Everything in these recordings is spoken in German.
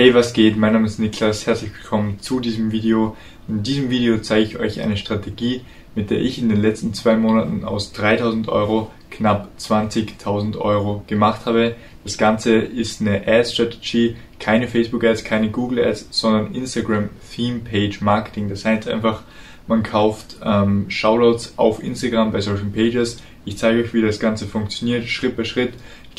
Hey, was geht? Mein Name ist Niklas, herzlich willkommen zu diesem Video. In diesem Video zeige ich euch eine Strategie, mit der ich in den letzten zwei Monaten aus 3000 Euro knapp 20.000 Euro gemacht habe. Das Ganze ist eine Ad-Strategie, keine Facebook-Ads, keine Google-Ads, sondern Instagram-Theme-Page-Marketing. Das heißt einfach, man kauft ähm, Shoutouts auf Instagram bei Social Pages. Ich zeige euch, wie das Ganze funktioniert, Schritt für Schritt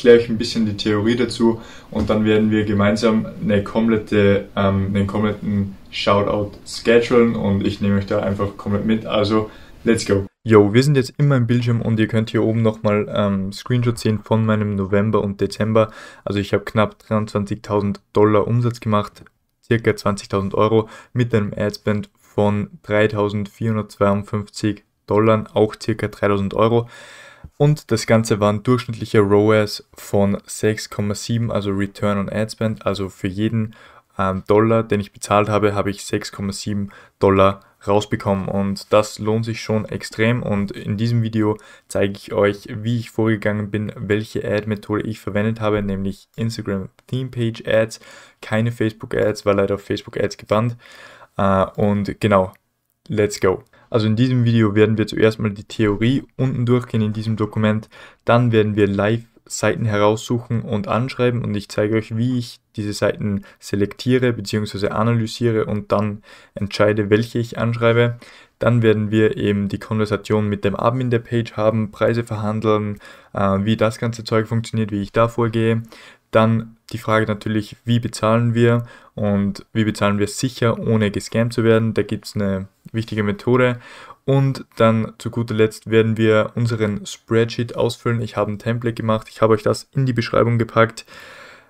erkläre euch ein bisschen die Theorie dazu und dann werden wir gemeinsam eine komplette, ähm, einen kompletten Shoutout schedulen und ich nehme euch da einfach komplett mit. Also, let's go! Yo, wir sind jetzt in meinem Bildschirm und ihr könnt hier oben nochmal ähm, Screenshots sehen von meinem November und Dezember. Also ich habe knapp 23.000 Dollar Umsatz gemacht, circa 20.000 Euro mit einem Adspend von 3.452 Dollar, auch circa 3.000 Euro. Und das Ganze waren durchschnittliche ROAS von 6,7, also Return on Ad Spend. Also für jeden ähm, Dollar, den ich bezahlt habe, habe ich 6,7 Dollar rausbekommen und das lohnt sich schon extrem und in diesem Video zeige ich euch, wie ich vorgegangen bin, welche Ad-Methode ich verwendet habe, nämlich Instagram Theme Page Ads, keine Facebook Ads, weil leider auf Facebook Ads gebannt äh, und genau, let's go. Also in diesem Video werden wir zuerst mal die Theorie unten durchgehen in diesem Dokument, dann werden wir live Seiten heraussuchen und anschreiben und ich zeige euch, wie ich diese Seiten selektiere bzw. analysiere und dann entscheide, welche ich anschreibe. Dann werden wir eben die Konversation mit dem Admin der Page haben, Preise verhandeln, äh, wie das ganze Zeug funktioniert, wie ich da vorgehe. Dann die Frage natürlich, wie bezahlen wir und wie bezahlen wir sicher, ohne gescammt zu werden. Da gibt es eine wichtige Methode. Und dann zu guter Letzt werden wir unseren Spreadsheet ausfüllen. Ich habe ein Template gemacht, ich habe euch das in die Beschreibung gepackt.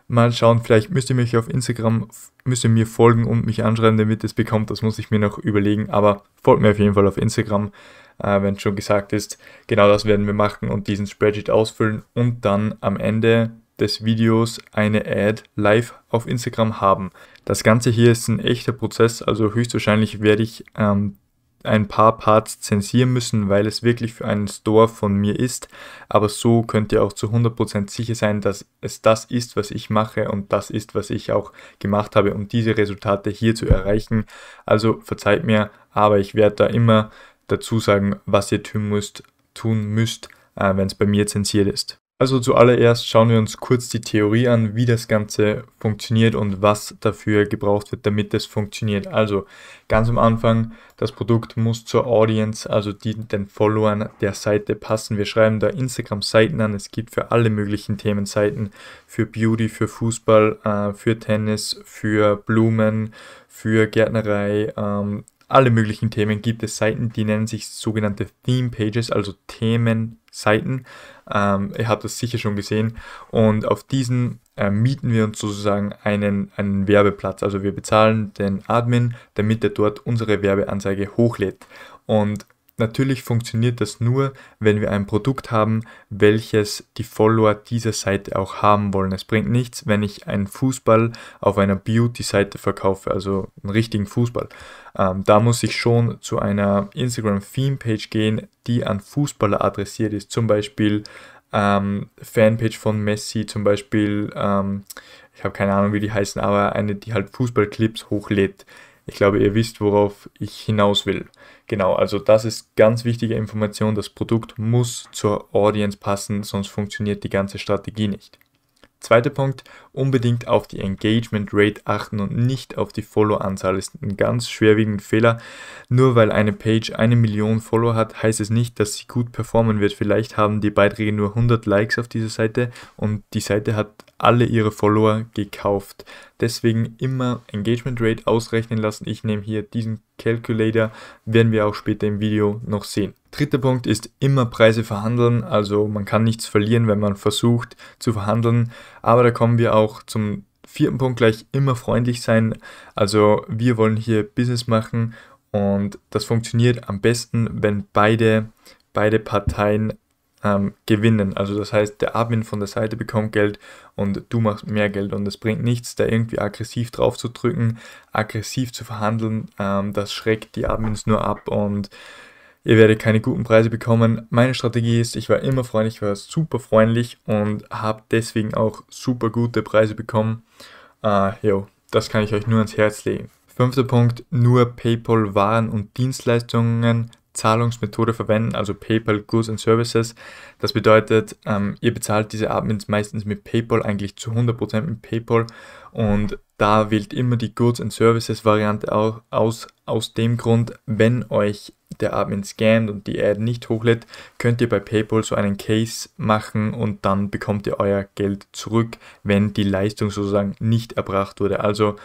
Mal schauen, vielleicht müsst ihr mich auf Instagram, müsst ihr mir folgen und mich anschreiben, damit ihr es bekommt. Das muss ich mir noch überlegen, aber folgt mir auf jeden Fall auf Instagram, äh, wenn es schon gesagt ist. Genau das werden wir machen und diesen Spreadsheet ausfüllen und dann am Ende des Videos eine Ad live auf Instagram haben. Das Ganze hier ist ein echter Prozess, also höchstwahrscheinlich werde ich ähm, ein paar Parts zensieren müssen, weil es wirklich für einen Store von mir ist. Aber so könnt ihr auch zu 100% sicher sein, dass es das ist, was ich mache und das ist, was ich auch gemacht habe, um diese Resultate hier zu erreichen. Also verzeiht mir, aber ich werde da immer dazu sagen, was ihr tun müsst, tun müsst, äh, wenn es bei mir zensiert ist. Also zuallererst schauen wir uns kurz die Theorie an, wie das Ganze funktioniert und was dafür gebraucht wird, damit es funktioniert. Genau. Also ganz am Anfang, das Produkt muss zur Audience, also die, den Followern der Seite passen. Wir schreiben da Instagram-Seiten an. Es gibt für alle möglichen Themen Seiten, für Beauty, für Fußball, äh, für Tennis, für Blumen, für Gärtnerei, ähm, alle möglichen Themen gibt es Seiten, die nennen sich sogenannte Theme Pages, also Themenseiten. Ähm, ihr habt das sicher schon gesehen. Und auf diesen äh, mieten wir uns sozusagen einen, einen Werbeplatz. Also wir bezahlen den Admin, damit er dort unsere Werbeanzeige hochlädt. Und Natürlich funktioniert das nur, wenn wir ein Produkt haben, welches die Follower dieser Seite auch haben wollen. Es bringt nichts, wenn ich einen Fußball auf einer Beauty-Seite verkaufe, also einen richtigen Fußball. Ähm, da muss ich schon zu einer Instagram-Theme-Page gehen, die an Fußballer adressiert ist. Zum Beispiel ähm, Fanpage von Messi, zum Beispiel, ähm, ich habe keine Ahnung, wie die heißen, aber eine, die halt Fußballclips hochlädt. Ich glaube, ihr wisst, worauf ich hinaus will. Genau, also das ist ganz wichtige Information. Das Produkt muss zur Audience passen, sonst funktioniert die ganze Strategie nicht. Zweiter Punkt, unbedingt auf die Engagement Rate achten und nicht auf die Follow-Anzahl. Ist ein ganz schwerwiegender Fehler. Nur weil eine Page eine Million Follower hat, heißt es nicht, dass sie gut performen wird. Vielleicht haben die Beiträge nur 100 Likes auf dieser Seite und die Seite hat alle ihre Follower gekauft. Deswegen immer Engagement Rate ausrechnen lassen. Ich nehme hier diesen Calculator, werden wir auch später im Video noch sehen. Dritter Punkt ist immer Preise verhandeln. Also man kann nichts verlieren, wenn man versucht zu verhandeln. Aber da kommen wir auch zum vierten Punkt gleich immer freundlich sein. Also wir wollen hier Business machen und das funktioniert am besten, wenn beide, beide Parteien ähm, gewinnen. Also das heißt, der Admin von der Seite bekommt Geld und du machst mehr Geld. Und es bringt nichts, da irgendwie aggressiv drauf zu drücken, aggressiv zu verhandeln. Ähm, das schreckt die Admins nur ab und ihr werdet keine guten Preise bekommen. Meine Strategie ist, ich war immer freundlich, war super freundlich und habe deswegen auch super gute Preise bekommen. Äh, jo, das kann ich euch nur ans Herz legen. Fünfter Punkt, nur PayPal Waren und Dienstleistungen Zahlungsmethode verwenden, also PayPal Goods and Services. Das bedeutet, ähm, ihr bezahlt diese Admins meistens mit PayPal, eigentlich zu 100% mit PayPal und da wählt immer die Goods and Services Variante aus, aus, aus dem Grund, wenn euch der Admin scannt und die Ad nicht hochlädt, könnt ihr bei PayPal so einen Case machen und dann bekommt ihr euer Geld zurück, wenn die Leistung sozusagen nicht erbracht wurde. Also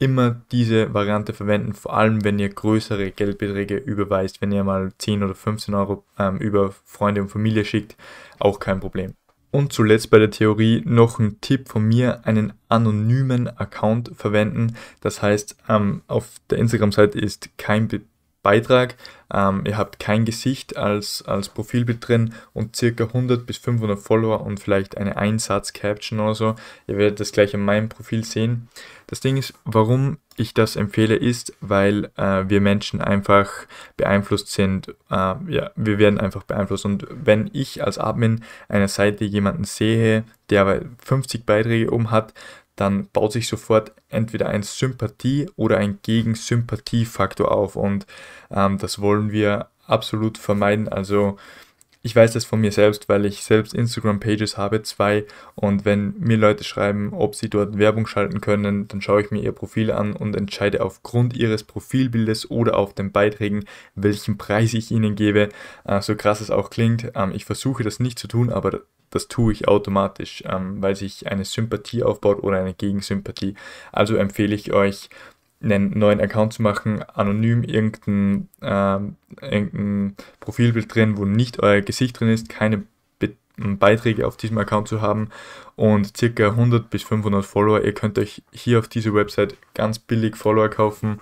immer diese Variante verwenden, vor allem wenn ihr größere Geldbeträge überweist, wenn ihr mal 10 oder 15 Euro ähm, über Freunde und Familie schickt, auch kein Problem. Und zuletzt bei der Theorie noch ein Tipp von mir, einen anonymen Account verwenden. Das heißt, ähm, auf der Instagram-Seite ist kein Be Beitrag. Ähm, ihr habt kein Gesicht als, als Profilbild drin und circa 100 bis 500 Follower und vielleicht eine Einsatz-Caption oder so. Ihr werdet das gleich in meinem Profil sehen. Das Ding ist, warum ich das empfehle, ist, weil äh, wir Menschen einfach beeinflusst sind. Äh, ja, wir werden einfach beeinflusst. Und wenn ich als Admin einer Seite jemanden sehe, der 50 Beiträge oben hat, dann baut sich sofort entweder ein Sympathie- oder ein Gegensympathiefaktor auf. Und ähm, das wollen wir absolut vermeiden. Also ich weiß das von mir selbst, weil ich selbst Instagram-Pages habe, zwei. Und wenn mir Leute schreiben, ob sie dort Werbung schalten können, dann schaue ich mir ihr Profil an und entscheide aufgrund ihres Profilbildes oder auf den Beiträgen, welchen Preis ich ihnen gebe. Äh, so krass es auch klingt. Ähm, ich versuche das nicht zu tun, aber das tue ich automatisch, ähm, weil sich eine Sympathie aufbaut oder eine Gegensympathie. Also empfehle ich euch, einen neuen Account zu machen, anonym irgendein, ähm, irgendein Profilbild drin, wo nicht euer Gesicht drin ist, keine Be ähm, Beiträge auf diesem Account zu haben und circa 100 bis 500 Follower. Ihr könnt euch hier auf dieser Website ganz billig Follower kaufen.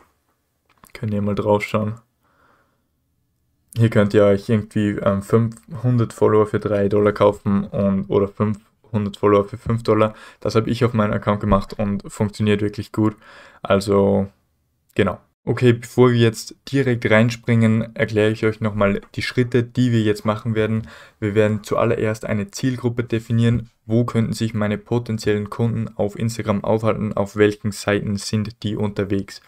Könnt ihr mal draufschauen. Hier könnt ihr euch irgendwie ähm, 500 Follower für 3 Dollar kaufen und, oder 500 Follower für 5 Dollar. Das habe ich auf meinem Account gemacht und funktioniert wirklich gut. Also genau. Okay, bevor wir jetzt direkt reinspringen, erkläre ich euch nochmal die Schritte, die wir jetzt machen werden. Wir werden zuallererst eine Zielgruppe definieren. Wo könnten sich meine potenziellen Kunden auf Instagram aufhalten? Auf welchen Seiten sind die unterwegs?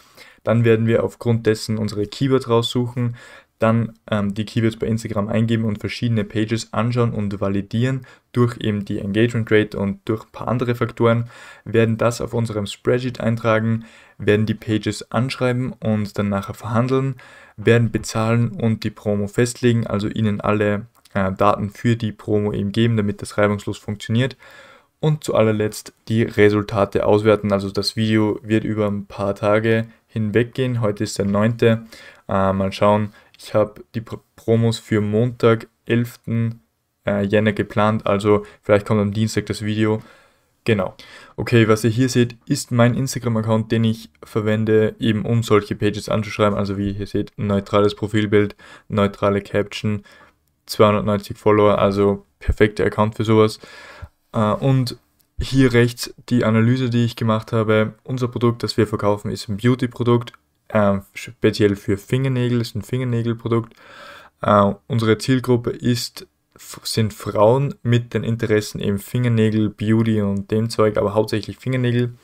Dann werden wir aufgrund dessen unsere Keywords raussuchen dann ähm, die Keywords bei Instagram eingeben und verschiedene Pages anschauen und validieren durch eben die Engagement Rate und durch ein paar andere Faktoren, werden das auf unserem Spreadsheet eintragen, werden die Pages anschreiben und dann nachher verhandeln, werden bezahlen und die Promo festlegen, also ihnen alle äh, Daten für die Promo eben geben, damit das reibungslos funktioniert. Und zu allerletzt die Resultate auswerten. Also das Video wird über ein paar Tage hinweggehen. Heute ist der 9. Äh, mal schauen, ich habe die Pro Promos für Montag, 11. Äh, Jänner geplant, also vielleicht kommt am Dienstag das Video. Genau. Okay, was ihr hier seht, ist mein Instagram-Account, den ich verwende, eben um solche Pages anzuschreiben. Also wie ihr hier seht, neutrales Profilbild, neutrale Caption, 290 Follower, also perfekter Account für sowas. Äh, und hier rechts die Analyse, die ich gemacht habe. Unser Produkt, das wir verkaufen, ist ein Beauty-Produkt äh, speziell für Fingernägel, ist ein Fingernägelprodukt. Äh, unsere Zielgruppe ist, sind Frauen mit den Interessen eben Fingernägel, Beauty und dem Zeug, aber hauptsächlich Fingernägel.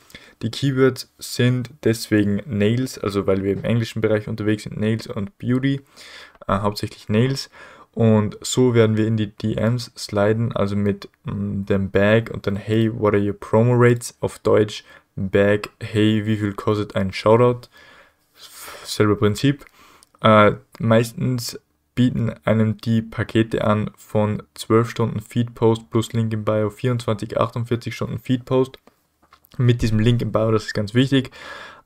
Die Keywords sind deswegen Nails, also weil wir im englischen Bereich unterwegs sind, Nails und Beauty, äh, hauptsächlich Nails. Und so werden wir in die DMs sliden, also mit mh, mm, dem Bag und dann Hey, what are your promo rates? Auf Deutsch Bag, hey, wie viel kostet ein Shoutout? selbe Prinzip. Äh, meistens bieten einem die Pakete an von 12 Stunden Feedpost plus Link in Bio, 24, 48 Stunden Feedpost. mit diesem Link im Bio, das ist ganz wichtig.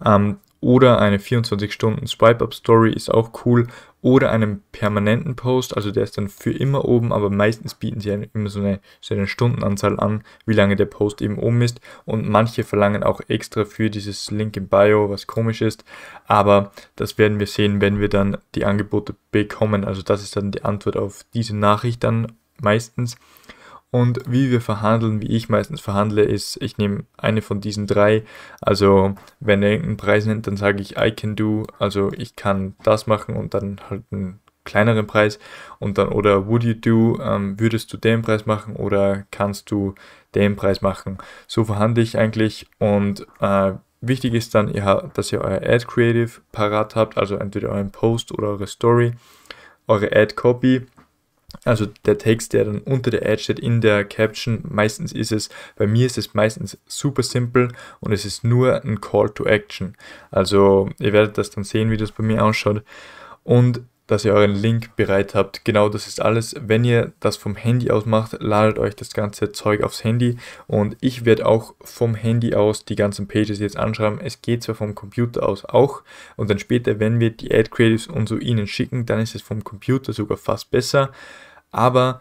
Ähm, oder eine 24-Stunden-Swipe-Up-Story ist auch cool oder einen permanenten Post, also der ist dann für immer oben, aber meistens bieten sie immer so eine, so eine Stundenanzahl an, wie lange der Post eben oben ist und manche verlangen auch extra für dieses Link im Bio, was komisch ist, aber das werden wir sehen, wenn wir dann die Angebote bekommen, also das ist dann die Antwort auf diese Nachricht dann meistens und wie wir verhandeln, wie ich meistens verhandle, ist, ich nehme eine von diesen drei. Also wenn er irgendeinen Preis nennt, dann sage ich I can do, also ich kann das machen und dann halt einen kleineren Preis und dann oder would you do, ähm, würdest du den Preis machen oder kannst du den Preis machen. So verhandle ich eigentlich und äh, wichtig ist dann, ihr, dass ihr euer Ad Creative parat habt, also entweder euren Post oder eure Story, eure Ad Copy also der Text, der dann unter der Ad steht in der Caption, meistens ist es, bei mir ist es meistens super simpel und es ist nur ein Call to Action. Also ihr werdet das dann sehen, wie das bei mir ausschaut. Und dass ihr euren Link bereit habt. Genau das ist alles. Wenn ihr das vom Handy aus macht, ladet euch das ganze Zeug aufs Handy und ich werde auch vom Handy aus die ganzen Pages jetzt anschreiben. Es geht zwar vom Computer aus auch und dann später, wenn wir die Ad Creatives und so ihnen schicken, dann ist es vom Computer sogar fast besser, aber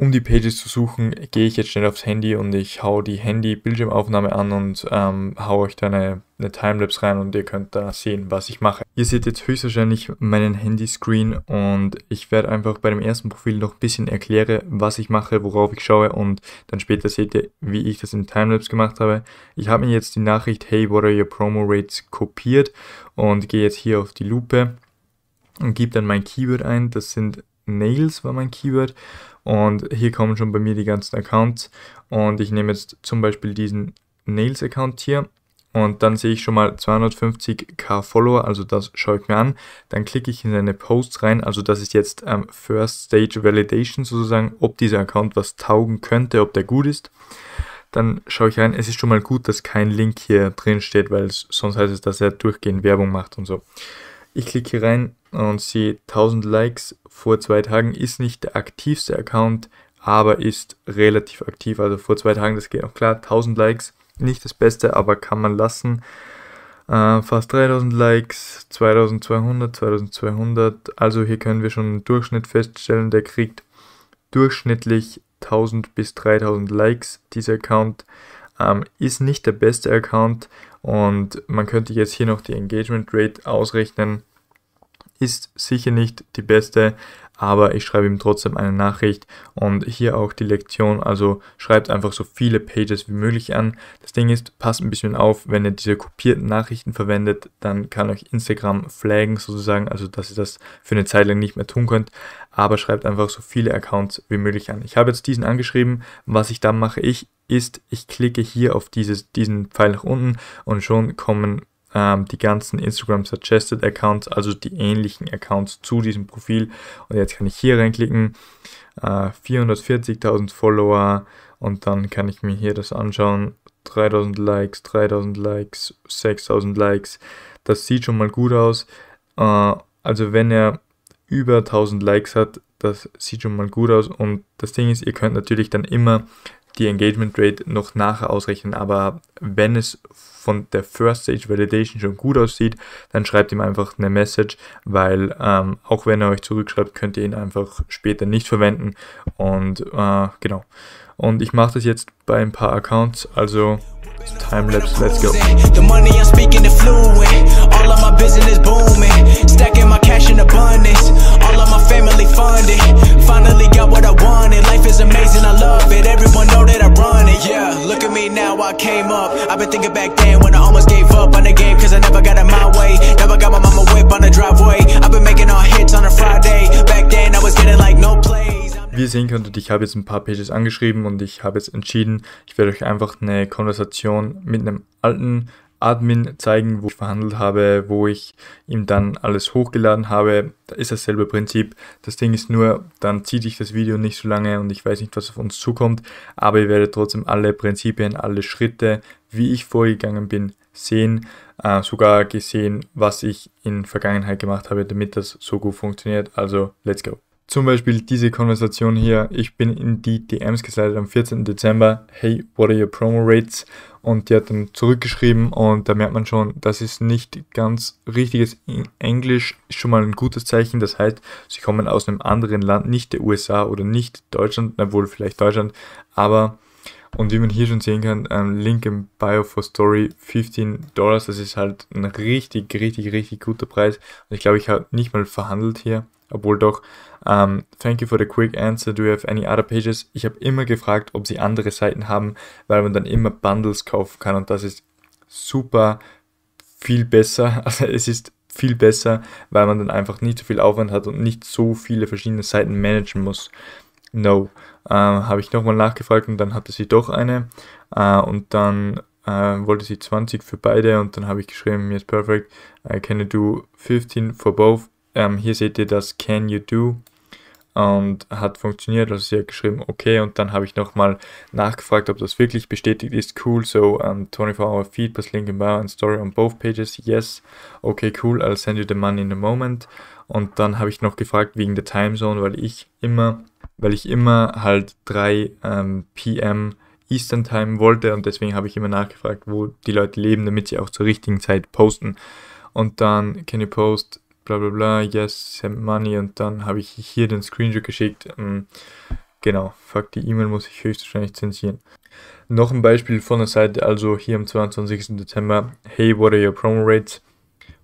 um die Pages zu suchen, gehe ich jetzt schnell aufs Handy und ich hau die Handy-Bildschirmaufnahme an und ähm, hau euch da eine, eine Timelapse rein und ihr könnt da sehen, was ich mache. Ihr seht jetzt höchstwahrscheinlich meinen Handyscreen und ich werde einfach bei dem ersten Profil noch ein bisschen erklären, was ich mache, worauf ich schaue und dann später seht ihr, wie ich das im Timelapse gemacht habe. Ich habe mir jetzt die Nachricht Hey, what are your promo rates kopiert und gehe jetzt hier auf die Lupe und gebe dann mein Keyword ein. Das sind Nails war mein Keyword und hier kommen schon bei mir die ganzen Accounts. Und ich nehme jetzt zum Beispiel diesen Nails-Account hier. Und dann sehe ich schon mal 250k Follower, also das schaue ich mir an. Dann klicke ich in seine Posts rein, also das ist jetzt ähm, First Stage Validation sozusagen, ob dieser Account was taugen könnte, ob der gut ist. Dann schaue ich rein, es ist schon mal gut, dass kein Link hier drin steht, weil sonst heißt es, dass er durchgehend Werbung macht und so. Ich klicke hier rein und sehe 1000 Likes vor zwei Tagen. Ist nicht der aktivste Account, aber ist relativ aktiv. Also vor zwei Tagen, das geht auch klar. 1000 Likes, nicht das Beste, aber kann man lassen. Äh, fast 3000 Likes, 2200, 2200. Also hier können wir schon einen Durchschnitt feststellen. Der kriegt durchschnittlich 1000 bis 3000 Likes. Dieser Account ähm, ist nicht der beste Account, und man könnte jetzt hier noch die Engagement Rate ausrechnen. Ist sicher nicht die beste, aber ich schreibe ihm trotzdem eine Nachricht und hier auch die Lektion, also schreibt einfach so viele Pages wie möglich an. Das Ding ist, passt ein bisschen auf, wenn ihr diese kopierten Nachrichten verwendet, dann kann euch Instagram flaggen sozusagen, also dass ihr das für eine Zeit lang nicht mehr tun könnt, aber schreibt einfach so viele Accounts wie möglich an. Ich habe jetzt diesen angeschrieben, was ich dann mache ich, ist, ich klicke hier auf dieses, diesen Pfeil nach unten und schon kommen ähm, die ganzen Instagram Suggested Accounts, also die ähnlichen Accounts zu diesem Profil. Und jetzt kann ich hier reinklicken, äh, 440.000 Follower und dann kann ich mir hier das anschauen. 3000 Likes, 3000 Likes, 6000 Likes. Das sieht schon mal gut aus. Äh, also wenn er über 1000 Likes hat, das sieht schon mal gut aus. Und das Ding ist, ihr könnt natürlich dann immer die Engagement Rate noch nachher ausrechnen, aber wenn es von der First Stage Validation schon gut aussieht, dann schreibt ihm einfach eine Message, weil ähm, auch wenn er euch zurückschreibt, könnt ihr ihn einfach später nicht verwenden und äh, genau. Und ich mache das jetzt bei ein paar Accounts, also Timelapse, let's go. The money I'm family funded. Finally got what I wanted. Life is amazing, I love it. Everyone know that I run Yeah, look at me now, I came up. I've been thinking back then when I almost gave up on the game, cause I never got it my way. Never got my mama whip on the driveway. I've been making all hits on a Friday. Back then I was getting like no plays. Wie ihr sehen könntet, ich habe jetzt ein paar Pages angeschrieben und ich habe jetzt entschieden, ich werde euch einfach eine Konversation mit einem alten Admin zeigen, wo ich verhandelt habe, wo ich ihm dann alles hochgeladen habe. Da ist dasselbe Prinzip. Das Ding ist nur, dann zieht sich das Video nicht so lange und ich weiß nicht, was auf uns zukommt, aber ihr werdet trotzdem alle Prinzipien, alle Schritte, wie ich vorgegangen bin, sehen, äh, sogar gesehen, was ich in Vergangenheit gemacht habe, damit das so gut funktioniert. Also, let's go. Zum Beispiel diese Konversation hier. Ich bin in die DMs geslidet am 14. Dezember. Hey, what are your promo rates? Und die hat dann zurückgeschrieben und da merkt man schon, das ist nicht ganz richtiges Englisch, ist schon mal ein gutes Zeichen. Das heißt, sie kommen aus einem anderen Land, nicht der USA oder nicht Deutschland, obwohl vielleicht Deutschland, aber und wie man hier schon sehen kann, ähm, Link im Bio for Story 15 Dollars. Das ist halt ein richtig, richtig, richtig guter Preis. Und ich glaube, ich habe nicht mal verhandelt hier obwohl doch, um, ähm, thank you for the quick answer, do you have any other pages? Ich habe immer gefragt, ob sie andere Seiten haben, weil man dann immer Bundles kaufen kann und das ist super viel besser. Also es ist viel besser, weil man dann einfach nicht so viel Aufwand hat und nicht so viele verschiedene Seiten managen muss. No, äh, habe ich nochmal nachgefragt und dann hatte sie doch eine äh, und dann äh, wollte sie 20 für beide und dann habe ich geschrieben, mir ist perfect, I äh, can do 15 for both ähm, hier seht ihr das Can You Do und hat funktioniert. Also sie hat geschrieben, okay, und dann habe ich nochmal nachgefragt, ob das wirklich bestätigt ist. Cool, so um, 24-hour feed plus link in bio and story on both pages. Yes, okay, cool, I'll send you the money in a moment. Und dann habe ich noch gefragt wegen der Timezone, weil ich immer, weil ich immer halt 3 ähm, PM Eastern Time wollte und deswegen habe ich immer nachgefragt, wo die Leute leben, damit sie auch zur richtigen Zeit posten. Und dann can you post bla bla bla, yes, send money und dann habe ich hier den Screenshot geschickt. Mm, genau, fuck, die E-Mail muss ich höchstwahrscheinlich zensieren. Noch ein Beispiel von der Seite, also hier am 22. Dezember, hey, what are your promo rates?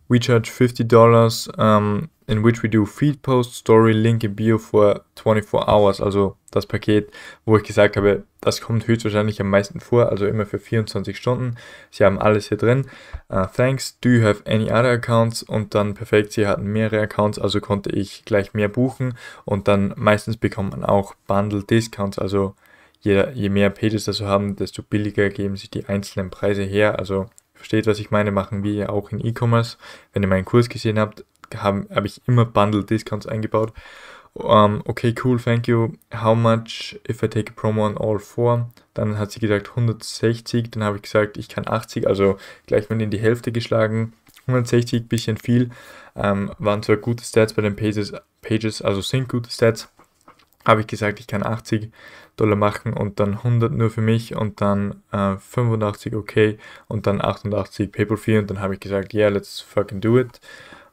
We charge $50 um, in which we do Feed Post, Story, Link in Bio for 24 hours. Also das Paket, wo ich gesagt habe, das kommt höchstwahrscheinlich am meisten vor, also immer für 24 Stunden. Sie haben alles hier drin. Uh, thanks, do you have any other accounts? Und dann perfekt, sie hatten mehrere Accounts, also konnte ich gleich mehr buchen. Und dann meistens bekommt man auch Bundle Discounts, also je, je mehr Pages das so haben, desto billiger geben sich die einzelnen Preise her. Also versteht, was ich meine, machen wir auch in E-Commerce. Wenn ihr meinen Kurs gesehen habt, habe hab ich immer Bundle Discounts eingebaut. Um, ähm, okay, cool, thank you. How much if I take a promo on all four? Dann hat sie gesagt 160, dann habe ich gesagt, ich kann 80, also gleich mal in die Hälfte geschlagen. 160, bisschen viel. Um, ähm, waren zwar gute Stats bei den Pages, Pages also sind gute Stats habe ich gesagt, ich kann 80 Dollar machen und dann 100 nur für mich und dann äh, 85 okay und dann 88 PayPal Fee und dann habe ich gesagt, yeah, let's fucking do it.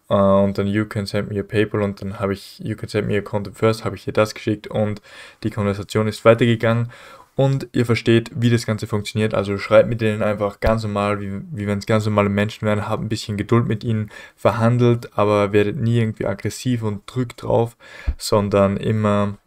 Uh, und dann you can send me a PayPal und dann habe ich you can send me a content first, habe ich ihr das geschickt und die Konversation ist weitergegangen und ihr versteht, wie das Ganze funktioniert. Also schreibt mit denen einfach ganz normal, wie, wie wenn es ganz normale Menschen wären, habt ein bisschen Geduld mit ihnen, verhandelt, aber werdet nie irgendwie aggressiv und drückt drauf, sondern immer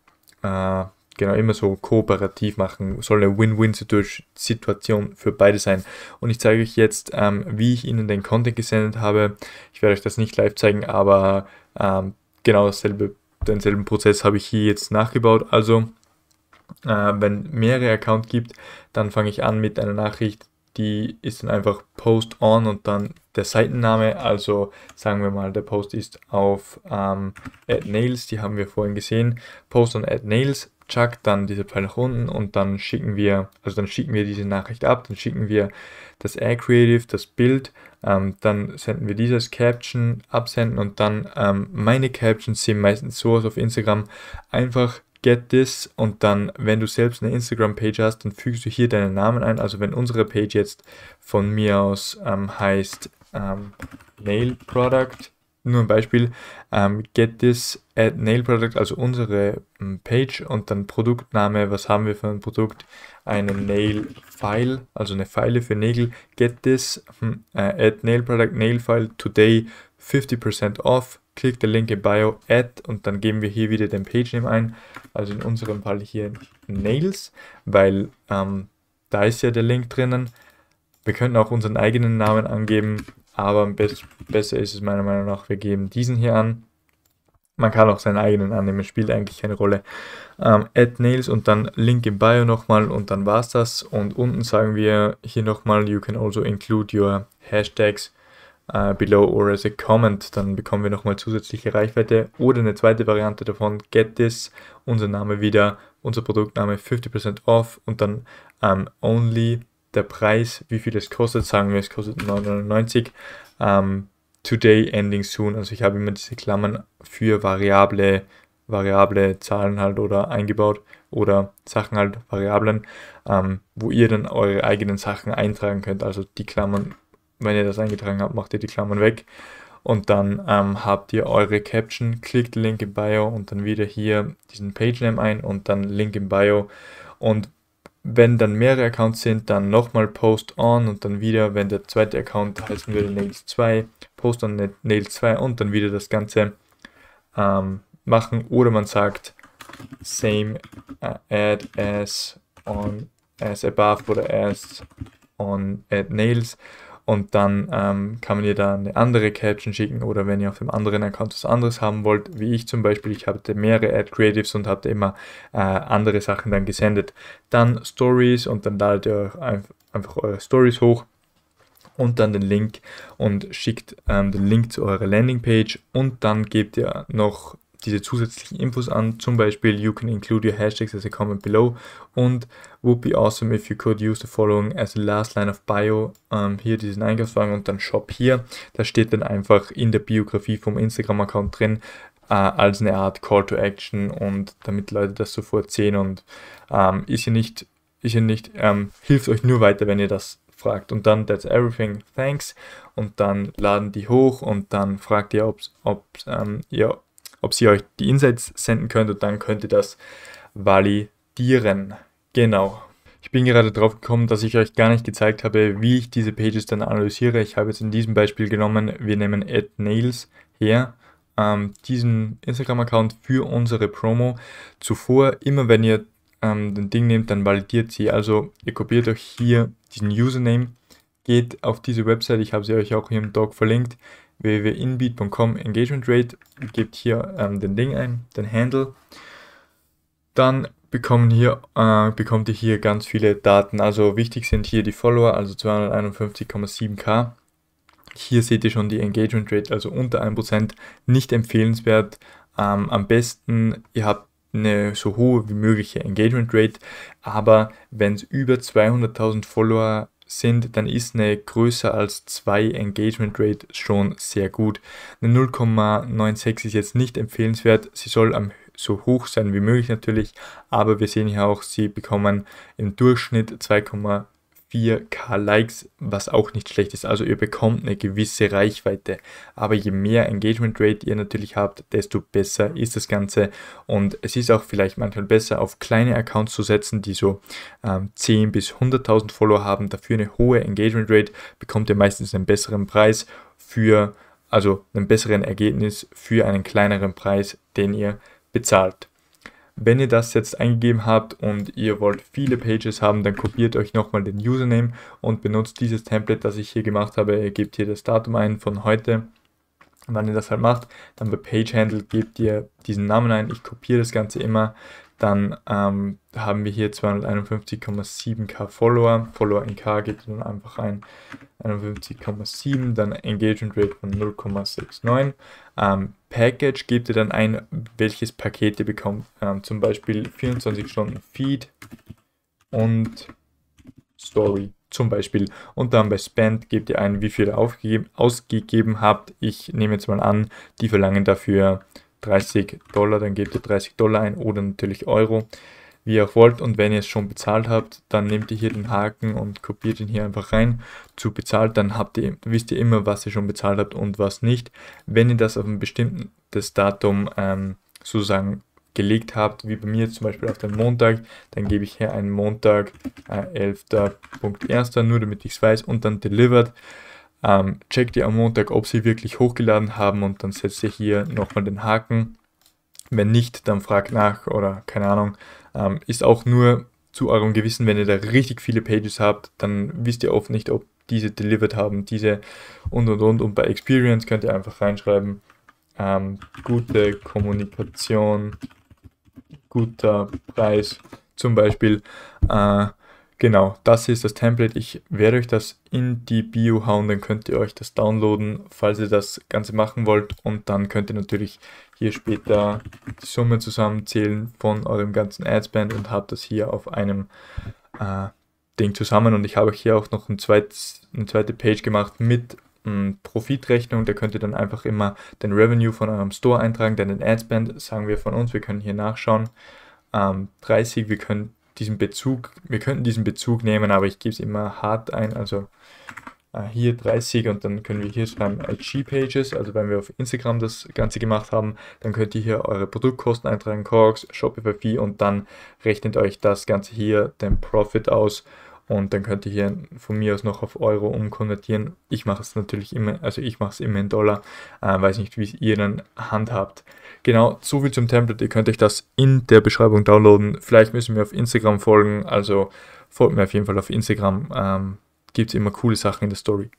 äh, genau immer so kooperativ machen. Soll eine Win-Win-Situation für beide sein. Und ich zeige euch jetzt, ähm, wie ich Ihnen den Content gesendet habe. Ich werde euch das nicht live zeigen, aber ähm, genau dasselbe, denselben Prozess habe ich hier jetzt nachgebaut. Also, äh, wenn mehrere Account gibt, dann fange ich an mit einer Nachricht, die ist dann einfach Post on und dann der Seitenname. Also sagen wir mal, der Post ist auf ähm, @nails, die haben wir vorhin gesehen. Post on @nails, chuck, dann diese Pfeil nach unten und dann schicken wir, also dann schicken wir diese Nachricht ab, dann schicken wir das Air Creative, das Bild, ähm, dann senden wir dieses Caption absenden und dann ähm, meine Captions sehen meistens so aus auf Instagram einfach get this und dann, wenn du selbst eine Instagram-Page hast, dann fügst du hier deinen Namen ein. Also wenn unsere Page jetzt von mir aus ähm, heißt ähm, Nail Product, nur ein Beispiel, ähm, get this at Nail Product, also unsere ähm, Page und dann Produktname, was haben wir für ein Produkt, eine Nail File, also eine Pfeile für Nägel, get this hm, äh, at Nail Product, Nail File today 50% off klickt der Link in Bio, Add und dann geben wir hier wieder den Page Name ein, also in unserem Fall hier Nails, weil ähm, da ist ja der Link drinnen. Wir könnten auch unseren eigenen Namen angeben, aber besser ist es meiner Meinung nach, wir geben diesen hier an. Man kann auch seinen eigenen annehmen, spielt eigentlich keine Rolle. Ähm, add Nails und dann Link im Bio nochmal und dann war's das. Und unten sagen wir hier nochmal, you can also include your Hashtags uh, below or as a comment, dann bekommen wir nochmal zusätzliche Reichweite. Oder eine zweite Variante davon, get this, unser Name wieder, unser Produktname 50% off und dann um, ähm, only der Preis, wie viel es kostet, sagen wir, es kostet 9,99. Um, ähm, today ending soon. Also ich habe immer diese Klammern für variable, variable Zahlen halt oder eingebaut oder Sachen halt Variablen, ähm, wo ihr dann eure eigenen Sachen eintragen könnt. Also die Klammern wenn ihr das eingetragen habt, macht ihr die Klammern weg und dann ähm, habt ihr eure Caption, klickt Link in Bio und dann wieder hier diesen Page Name ein und dann Link in Bio und wenn dann mehrere Accounts sind, dann nochmal Post on und dann wieder, wenn der zweite Account heißen würde Nails 2, Post on Nails 2 und dann wieder das Ganze ähm, machen oder man sagt same äh, ad as on as above oder as on at nails und dann ähm, kann man ihr da eine andere Caption schicken oder wenn ihr auf dem anderen Account was anderes haben wollt, wie ich zum Beispiel, ich hatte mehrere Ad Creatives und habe immer äh, andere Sachen dann gesendet. Dann Stories und dann ladet ihr einfach eure Stories hoch und dann den Link und schickt ähm, den Link zu eurer Landingpage und dann gebt ihr noch diese zusätzlichen Infos an, zum Beispiel You can include your hashtags as a comment below und Would be awesome if you could use the following as a last line of bio. Ähm, hier diesen Einkaufswagen und dann Shop hier. Da steht dann einfach in der Biografie vom Instagram-Account drin, äh, als eine Art Call to Action und damit Leute das sofort sehen und ähm, ist hier nicht, ist hier nicht, ähm, hilft euch nur weiter, wenn ihr das fragt und dann that's everything, thanks und dann laden die hoch und dann fragt ihr, ob's, ob ähm, ihr ob sie euch die Insights senden könnt und dann könnt ihr das validieren. Genau. Ich bin gerade drauf gekommen, dass ich euch gar nicht gezeigt habe, wie ich diese Pages dann analysiere. Ich habe jetzt in diesem Beispiel genommen, wir nehmen Nails her, ähm, diesen Instagram-Account für unsere Promo. Zuvor, immer wenn ihr ähm, den Ding nehmt, dann validiert sie. Also ihr kopiert euch hier diesen Username, geht auf diese Website, ich habe sie euch auch hier im Doc verlinkt, www.inbeat.com Engagement Rate, gebt hier ähm, den Ding ein, den Handle. Dann bekommen hier, äh, bekommt ihr hier ganz viele Daten. Also wichtig sind hier die Follower, also 251,7k. Hier seht ihr schon die Engagement Rate, also unter 1%, nicht empfehlenswert. Ähm, am besten, ihr habt eine so hohe wie mögliche Engagement Rate, aber wenn es über 200.000 Follower sind, dann ist eine größer als 2 Engagement Rate schon sehr gut. Eine 0,96 ist jetzt nicht empfehlenswert. Sie soll am so hoch sein wie möglich natürlich, aber wir sehen hier auch, sie bekommen im Durchschnitt 2,7 4K Likes, was auch nicht schlecht ist. Also ihr bekommt eine gewisse Reichweite. Aber je mehr Engagement Rate ihr natürlich habt, desto besser ist das Ganze. Und es ist auch vielleicht manchmal besser, auf kleine Accounts zu setzen, die so ähm, 10 bis 100.000 Follower haben. Dafür eine hohe Engagement Rate bekommt ihr meistens einen besseren Preis für, also einen besseren Ergebnis für einen kleineren Preis, den ihr bezahlt. Wenn ihr das jetzt eingegeben habt und ihr wollt viele Pages haben, dann kopiert euch nochmal den Username und benutzt dieses Template, das ich hier gemacht habe. Ihr gebt hier das Datum ein von heute, Und wenn ihr das halt macht. Dann bei Page Handle gebt ihr diesen Namen ein. Ich kopiere das Ganze immer dann ähm, haben wir hier 251,7k Follower. Follower in K geht dann einfach ein 51,7, dann Engagement Rate von 0,69. Ähm, Package gebt ihr dann ein, welches Paket ihr bekommt. Ähm, zum Beispiel 24 Stunden Feed und Story zum Beispiel. Und dann bei Spend gebt ihr ein, wie viel ihr ausgegeben habt. Ich nehme jetzt mal an, die verlangen dafür 30 Dollar, dann gebt ihr 30 Dollar ein oder natürlich Euro, wie ihr auch wollt. Und wenn ihr es schon bezahlt habt, dann nehmt ihr hier den Haken und kopiert ihn hier einfach rein zu bezahlt. Dann habt ihr, wisst ihr immer, was ihr schon bezahlt habt und was nicht. Wenn ihr das auf ein bestimmtes Datum ähm, sozusagen gelegt habt, wie bei mir zum Beispiel auf den Montag, dann gebe ich hier einen Montag äh, 11.1., nur damit ich es weiß, und dann delivered. Ähm, checkt ihr am Montag, ob sie wirklich hochgeladen haben und dann setzt ihr hier nochmal den Haken. Wenn nicht, dann fragt nach oder keine Ahnung. Ähm, ist auch nur zu eurem Gewissen, wenn ihr da richtig viele Pages habt, dann wisst ihr oft nicht, ob diese delivered haben, diese und und und. Und bei Experience könnt ihr einfach reinschreiben, ähm, gute Kommunikation, guter Preis zum Beispiel. Äh, Genau, das ist das Template. Ich werde euch das in die Bio hauen, dann könnt ihr euch das downloaden, falls ihr das Ganze machen wollt. Und dann könnt ihr natürlich hier später die Summe zusammenzählen von eurem ganzen Adsband und habt das hier auf einem äh, Ding zusammen. Und ich habe euch hier auch noch ein zweites, eine zweite Page gemacht mit hm, Profitrechnung. Da könnt ihr dann einfach immer den Revenue von eurem Store eintragen, denn den Adsband, sagen wir von uns. Wir können hier nachschauen. Ähm, 30, wir können diesen Bezug, wir könnten diesen Bezug nehmen, aber ich gebe es immer hart ein, also äh, hier 30 und dann können wir hier schreiben IG äh, Pages, also wenn wir auf Instagram das Ganze gemacht haben, dann könnt ihr hier eure Produktkosten eintragen, Cogs, Shopify Fee und dann rechnet euch das Ganze hier den Profit aus und dann könnt ihr hier von mir aus noch auf Euro umkonvertieren. Ich mache es natürlich immer, also ich mache es immer in Dollar. Äh, weiß nicht, wie ihr dann handhabt. Genau, so viel zum Template. Ihr könnt euch das in der Beschreibung downloaden. Vielleicht müssen wir auf Instagram folgen. Also folgt mir auf jeden Fall auf Instagram. Ähm, Gibt es immer coole Sachen in der Story.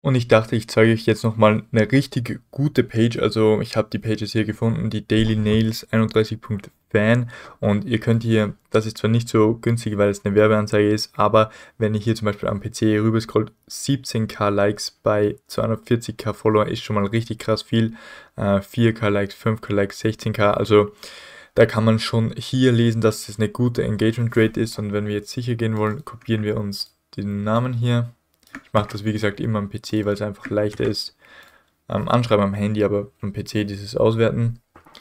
Und ich dachte, ich zeige euch jetzt nochmal eine richtig gute Page. Also ich habe die Pages hier gefunden, die Daily Nails 31.fan. Und ihr könnt hier, das ist zwar nicht so günstig, weil es eine Werbeanzeige ist, aber wenn ihr hier zum Beispiel am PC rüber scrollt, 17k Likes bei 240k Follower ist schon mal richtig krass viel. 4k äh, Likes, 5k Likes, 16k. Also da kann man schon hier lesen, dass es eine gute Engagement Rate ist. Und wenn wir jetzt sicher gehen wollen, kopieren wir uns den Namen hier ich mache das wie gesagt immer am PC, weil es einfach leichter ist. Ähm, anschreiben am Handy, aber am PC dieses Auswerten.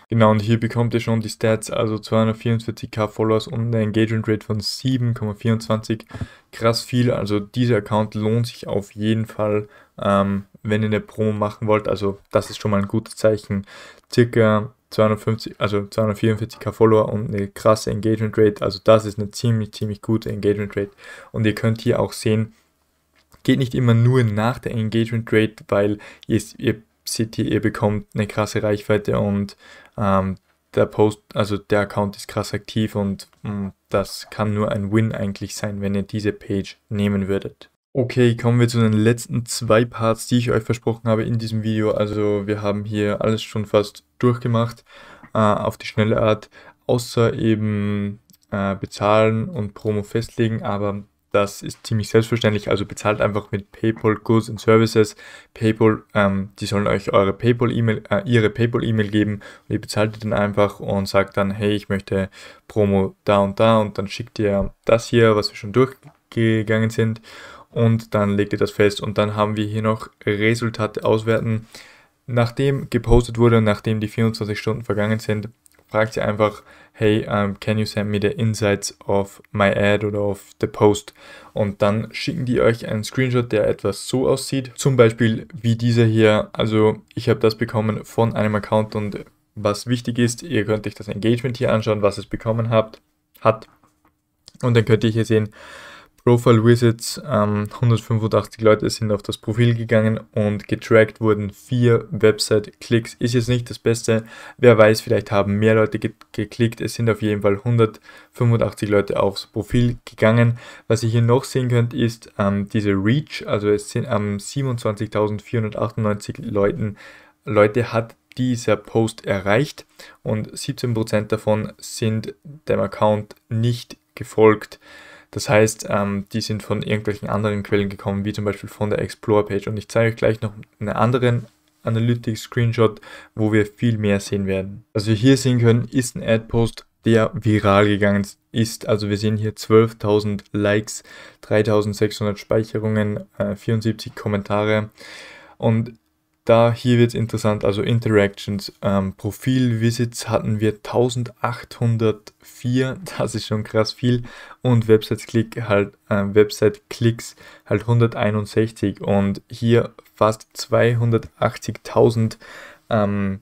Genau, und hier bekommt ihr schon die Stats, also 244k Followers und eine Engagement Rate von 7,24. Krass viel, also dieser Account lohnt sich auf jeden Fall, ähm, wenn ihr eine Promo machen wollt. Also das ist schon mal ein gutes Zeichen. Circa 250, also 244k Follower und eine krasse Engagement Rate. Also das ist eine ziemlich, ziemlich gute Engagement Rate. Und ihr könnt hier auch sehen, geht nicht immer nur nach der Engagement Rate, weil ihr, ihr seht hier, ihr bekommt eine krasse Reichweite und ähm, der Post, also der Account ist krass aktiv und mh, mm, das kann nur ein Win eigentlich sein, wenn ihr diese Page nehmen würdet. Okay, kommen wir zu den letzten zwei Parts, die ich euch versprochen habe in diesem Video. Also wir haben hier alles schon fast durchgemacht äh, auf die schnelle Art, außer eben äh, bezahlen und Promo festlegen, aber das ist ziemlich selbstverständlich, also bezahlt einfach mit PayPal Goods and Services. PayPal, ähm, die sollen euch eure PayPal E-Mail, äh, ihre PayPal E-Mail geben und ihr bezahlt die dann einfach und sagt dann, hey, ich möchte Promo da und da und dann schickt ihr das hier, was wir schon durchgegangen sind und dann legt ihr das fest und dann haben wir hier noch Resultate auswerten. Nachdem gepostet wurde, nachdem die 24 Stunden vergangen sind, fragt ihr einfach, hey, um, can you send me the insights of my ad oder of the post? Und dann schicken die euch einen Screenshot, der etwas so aussieht. Zum Beispiel wie dieser hier. Also ich habe das bekommen von einem Account und was wichtig ist, ihr könnt euch das Engagement hier anschauen, was es bekommen habt, hat. Und dann könnt ihr hier sehen, Profile Wizards. Ähm, 185 Leute sind auf das Profil gegangen und getrackt wurden vier Website-Klicks. Ist jetzt nicht das Beste. Wer weiß, vielleicht haben mehr Leute ge geklickt. Es sind auf jeden Fall 185 Leute aufs Profil gegangen. Was ihr hier noch sehen könnt, ist ähm, diese Reach. Also es sind am ähm, 27.498 Leuten Leute hat dieser Post erreicht und 17% davon sind dem Account nicht gefolgt. Das heißt, ähm, die sind von irgendwelchen anderen Quellen gekommen, wie zum Beispiel von der Explore-Page. Und ich zeige euch gleich noch einen anderen Analytics-Screenshot, wo wir viel mehr sehen werden. Was wir hier sehen können, ist ein Ad-Post, der viral gegangen ist. Also wir sehen hier 12.000 Likes, 3.600 Speicherungen, äh, 74 Kommentare. Und da hier wird es interessant, also Interactions, ähm, profil hatten wir 1804, das ist schon krass viel, und website Click halt, äh, Website-Klicks halt 161 und hier fast 280.000 ähm,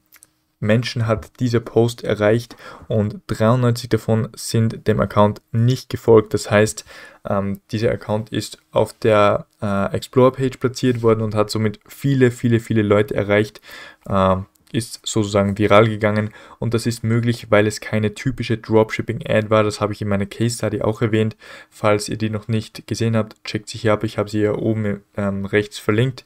Menschen hat dieser Post erreicht und 93 davon sind dem Account nicht gefolgt. Das heißt, ähm, dieser Account ist auf der äh, Explore-Page platziert worden und hat somit viele, viele, viele Leute erreicht. Äh, ist sozusagen viral gegangen und das ist möglich, weil es keine typische Dropshipping-Ad war. Das habe ich in meiner Case Study auch erwähnt. Falls ihr die noch nicht gesehen habt, checkt sie hier ab. Ich habe sie hier oben ähm, rechts verlinkt.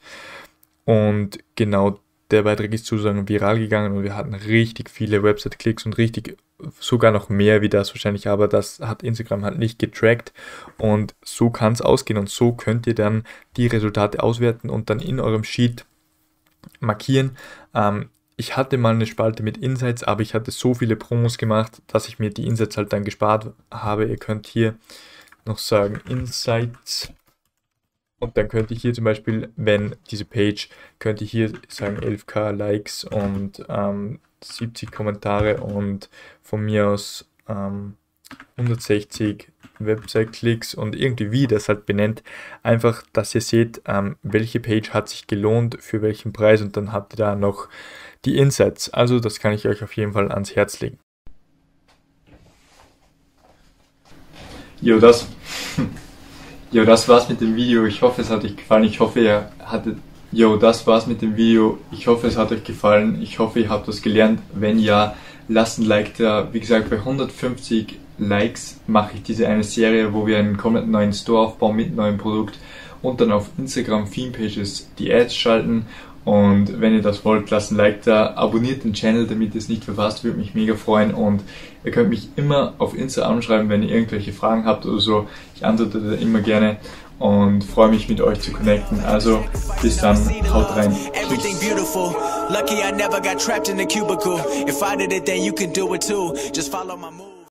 Und genau der Beitrag ist sozusagen viral gegangen und wir hatten richtig viele Website-Klicks und richtig sogar noch mehr wie das wahrscheinlich, aber das hat Instagram halt nicht getrackt und so kann es ausgehen und so könnt ihr dann die Resultate auswerten und dann in eurem Sheet markieren. Ähm, ich hatte mal eine Spalte mit Insights, aber ich hatte so viele Promos gemacht, dass ich mir die Insights halt dann gespart habe. Ihr könnt hier noch sagen Insights und dann könnte ich hier zum Beispiel, wenn diese Page, könnte ich hier sagen 11k Likes und ähm, 70 Kommentare und von mir aus ähm, 160 Website-Klicks und irgendwie wie das halt benennt, einfach, dass ihr seht, ähm, welche Page hat sich gelohnt, für welchen Preis und dann habt ihr da noch die Insights. Also das kann ich euch auf jeden Fall ans Herz legen. Jo, das. Jo, das war's mit dem Video. Ich hoffe, es hat euch gefallen. Ich hoffe, ihr hattet. Jo, das war's mit dem Video. Ich hoffe, es hat euch gefallen. Ich hoffe, ihr habt was gelernt. Wenn ja, lasst ein Like da. Wie gesagt, bei 150 Likes mache ich diese eine Serie, wo wir einen kompletten neuen Store aufbauen mit neuem Produkt und dann auf Instagram Theme Pages die Ads schalten. Und wenn ihr das wollt, lasst ein Like da, abonniert den Channel, damit ihr es nicht verpasst, würde mich mega freuen und Ihr könnt mich immer auf Insta anschreiben, wenn ihr irgendwelche Fragen habt oder so. Ich antworte da immer gerne und freue mich mit euch zu connecten. Also bis dann, haut rein. Tschüss.